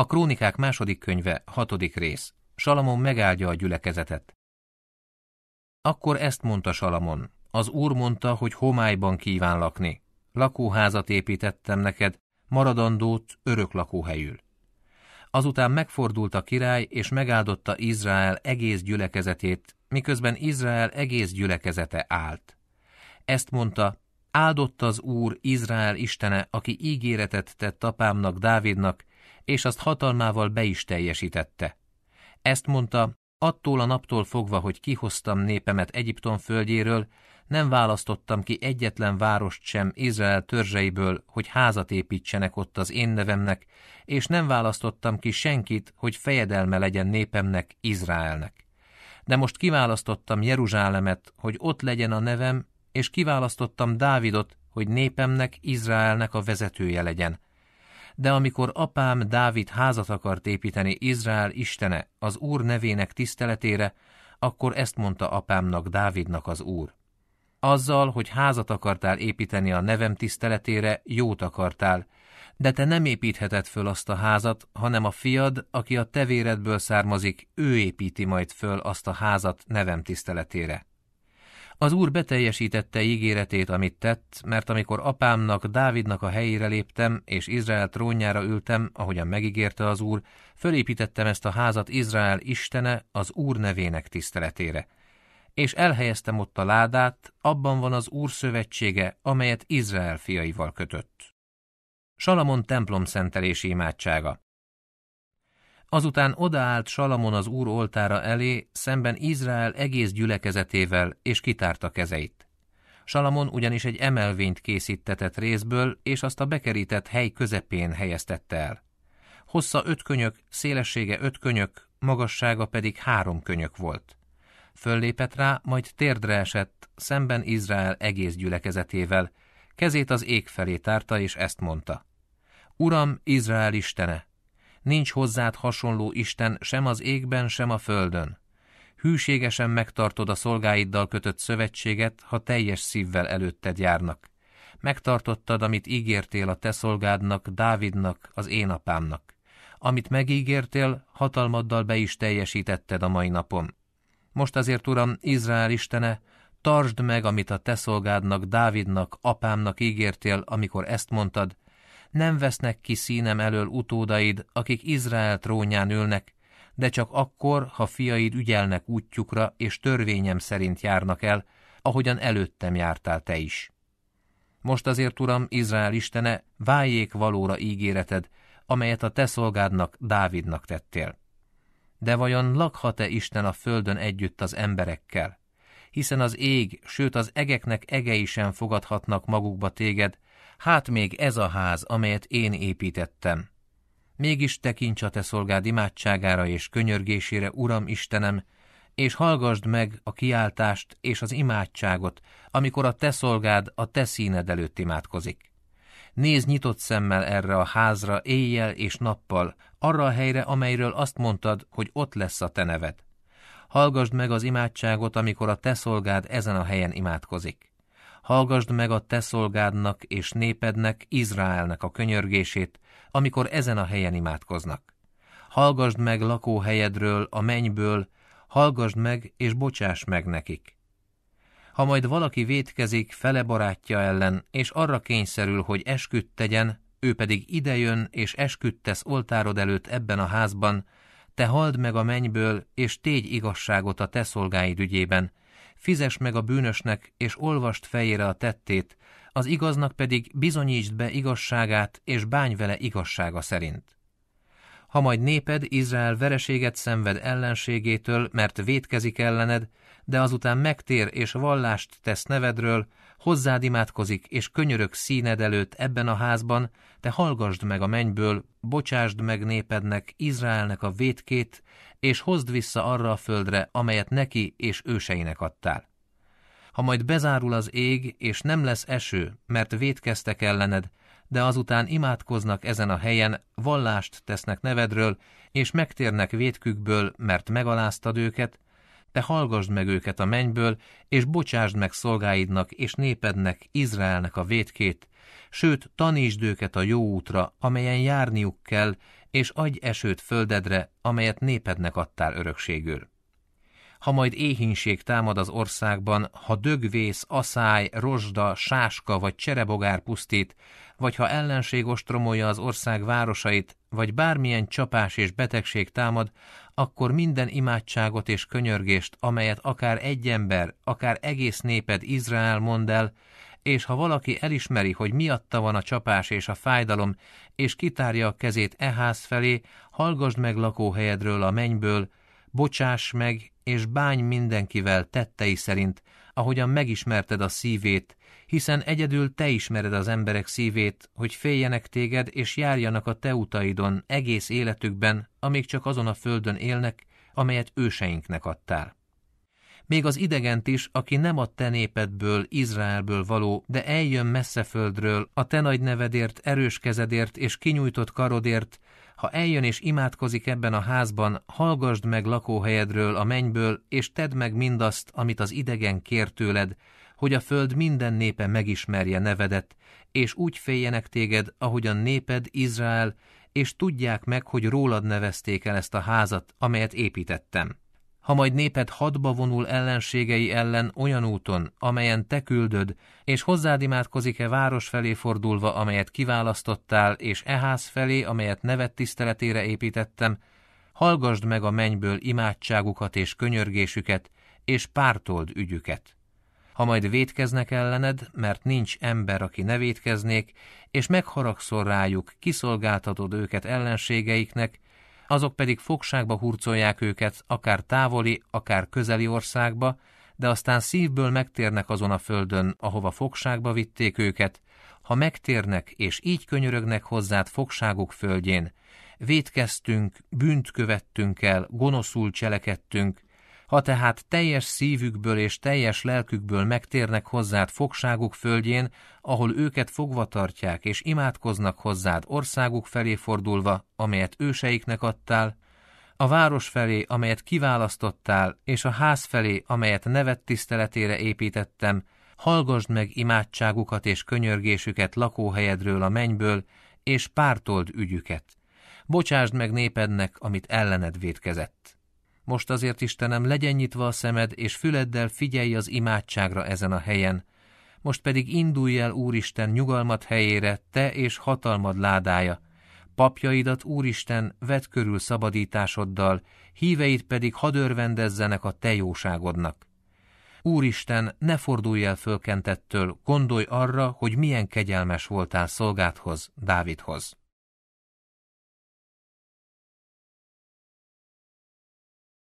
A Krónikák második könyve, hatodik rész. Salamon megáldja a gyülekezetet. Akkor ezt mondta Salamon. Az úr mondta, hogy homályban kíván lakni. Lakóházat építettem neked, maradandót örök lakóhelyül. Azután megfordult a király, és megáldotta Izrael egész gyülekezetét, miközben Izrael egész gyülekezete állt. Ezt mondta, áldott az Úr, Izrael istene, aki ígéretet tett apámnak, Dávidnak, és azt hatalmával be is teljesítette. Ezt mondta, attól a naptól fogva, hogy kihoztam népemet Egyiptom földjéről, nem választottam ki egyetlen várost sem Izrael törzseiből, hogy házat építsenek ott az én nevemnek, és nem választottam ki senkit, hogy fejedelme legyen népemnek, Izraelnek. De most kiválasztottam Jeruzsálemet, hogy ott legyen a nevem, és kiválasztottam Dávidot, hogy népemnek, Izraelnek a vezetője legyen de amikor apám Dávid házat akart építeni Izrael istene az Úr nevének tiszteletére, akkor ezt mondta apámnak Dávidnak az Úr. Azzal, hogy házat akartál építeni a nevem tiszteletére, jót akartál, de te nem építheted föl azt a házat, hanem a fiad, aki a tevéredből származik, ő építi majd föl azt a házat nevem tiszteletére. Az úr beteljesítette ígéretét, amit tett, mert amikor apámnak, Dávidnak a helyére léptem, és Izrael trónjára ültem, ahogyan megígérte az úr, fölépítettem ezt a házat Izrael istene az úr nevének tiszteletére. És elhelyeztem ott a ládát, abban van az úr szövetsége, amelyet Izrael fiaival kötött. Salamon templom szentelési imádsága Azután odaállt Salamon az úr oltára elé, szemben Izrael egész gyülekezetével, és kitárta kezeit. Salamon ugyanis egy emelvényt készítetett részből, és azt a bekerített hely közepén helyeztette el. Hossza öt könyök, szélessége öt könyök, magassága pedig három könyök volt. Föllépett rá, majd térdre esett, szemben Izrael egész gyülekezetével, kezét az ég felé tárta, és ezt mondta. Uram, Izrael istene, Nincs hozzád hasonló Isten sem az égben, sem a földön. Hűségesen megtartod a szolgáiddal kötött szövetséget, ha teljes szívvel előtted járnak. Megtartottad, amit ígértél a te szolgádnak, Dávidnak, az én apámnak. Amit megígértél, hatalmaddal be is teljesítetted a mai napon. Most azért, Uram, Izrael istene, tartsd meg, amit a te szolgádnak, Dávidnak, apámnak ígértél, amikor ezt mondtad, nem vesznek ki színem elől utódaid, akik Izrael trónján ülnek, de csak akkor, ha fiaid ügyelnek útjukra és törvényem szerint járnak el, ahogyan előttem jártál te is. Most azért, Uram, Izrael istene, váljék valóra ígéreted, amelyet a te szolgádnak, Dávidnak tettél. De vajon lakhat-e Isten a földön együtt az emberekkel? Hiszen az ég, sőt az egeknek egei sem fogadhatnak magukba téged, hát még ez a ház, amelyet én építettem. Mégis tekints a te szolgád imádságára és könyörgésére, Uram Istenem, és hallgasd meg a kiáltást és az imádságot, amikor a te szolgád a te színed előtt imádkozik. Nézd nyitott szemmel erre a házra éjjel és nappal, arra a helyre, amelyről azt mondtad, hogy ott lesz a te neved. Hallgasd meg az imádságot, amikor a te szolgád ezen a helyen imádkozik hallgasd meg a te szolgádnak és népednek, Izraelnek a könyörgését, amikor ezen a helyen imádkoznak. Hallgasd meg lakóhelyedről, a mennyből, hallgasd meg és bocsáss meg nekik. Ha majd valaki vétkezik fele barátja ellen, és arra kényszerül, hogy esküdt tegyen, ő pedig idejön és esküdt tesz oltárod előtt ebben a házban, te halld meg a mennyből, és tégy igazságot a te szolgáid ügyében, fizes meg a bűnösnek, és olvast fejére a tettét, az igaznak pedig bizonyítsd be igazságát, és bány vele igazsága szerint. Ha majd néped, Izrael vereséget szenved ellenségétől, mert vétkezik ellened, de azután megtér és vallást tesz nevedről, hozzád imádkozik, és könyörök színed előtt ebben a házban, te hallgasd meg a mennyből, bocsásd meg népednek, Izraelnek a vétkét, és hozd vissza arra a földre, amelyet neki és őseinek adtál. Ha majd bezárul az ég, és nem lesz eső, mert vétkeztek ellened, de azután imádkoznak ezen a helyen, vallást tesznek nevedről, és megtérnek vétkükből, mert megaláztad őket, te hallgasd meg őket a mennyből, és bocsásd meg szolgáidnak és népednek, Izraelnek a védkét, sőt, tanítsd őket a jó útra, amelyen járniuk kell, és adj esőt földedre, amelyet népednek adtál örökségül ha majd éhínség támad az országban, ha dögvész, aszály, rozsda, sáska vagy cserebogár pusztít, vagy ha ellenség ostromolja az ország városait, vagy bármilyen csapás és betegség támad, akkor minden imádságot és könyörgést, amelyet akár egy ember, akár egész néped Izrael mond el, és ha valaki elismeri, hogy miatta van a csapás és a fájdalom, és kitárja a kezét e ház felé, hallgasd meg lakóhelyedről a mennyből, bocsáss meg, és bány mindenkivel tettei szerint, ahogyan megismerted a szívét, hiszen egyedül te ismered az emberek szívét, hogy féljenek téged és járjanak a te utaidon egész életükben, amíg csak azon a földön élnek, amelyet őseinknek adtál. Még az idegent is, aki nem a te népedből, Izraelből való, de eljön messze földről, a te nagy nevedért, erős kezedért és kinyújtott karodért, ha eljön és imádkozik ebben a házban, hallgasd meg lakóhelyedről, a mennyből, és tedd meg mindazt, amit az idegen kér tőled, hogy a föld minden népe megismerje nevedet, és úgy féljenek téged, ahogyan néped, Izrael, és tudják meg, hogy rólad nevezték el ezt a házat, amelyet építettem ha majd néped hadba vonul ellenségei ellen olyan úton, amelyen te küldöd, és hozzád imádkozik-e város felé fordulva, amelyet kiválasztottál, és eház felé, amelyet nevet tiszteletére építettem, hallgasd meg a mennyből imádságukat és könyörgésüket, és pártold ügyüket. Ha majd védkeznek ellened, mert nincs ember, aki ne és megharagszol rájuk, kiszolgáltatod őket ellenségeiknek, azok pedig fogságba hurcolják őket, akár távoli, akár közeli országba, de aztán szívből megtérnek azon a földön, ahova fogságba vitték őket, ha megtérnek és így könyörögnek hozzád fogságuk földjén, Vétkeztünk, bűnt követtünk el, gonoszul cselekedtünk, ha tehát teljes szívükből és teljes lelkükből megtérnek hozzád fogságuk földjén, ahol őket fogva tartják, és imádkoznak hozzád országuk felé fordulva, amelyet őseiknek adtál, a város felé, amelyet kiválasztottál, és a ház felé, amelyet nevet tiszteletére építettem, hallgasd meg imádságukat és könyörgésüket lakóhelyedről a mennyből, és pártold ügyüket. Bocsásd meg népednek, amit ellened védkezett. Most azért, Istenem, legyen nyitva a szemed, és füleddel figyelj az imádságra ezen a helyen. Most pedig indulj el, Úristen, nyugalmat helyére, te és hatalmad ládája. Papjaidat, Úristen, vedd körül szabadításoddal, híveit pedig hadörvendezzenek a te jóságodnak. Úristen, ne fordulj el fölkentettől, gondolj arra, hogy milyen kegyelmes voltál szolgádhoz, Dávidhoz.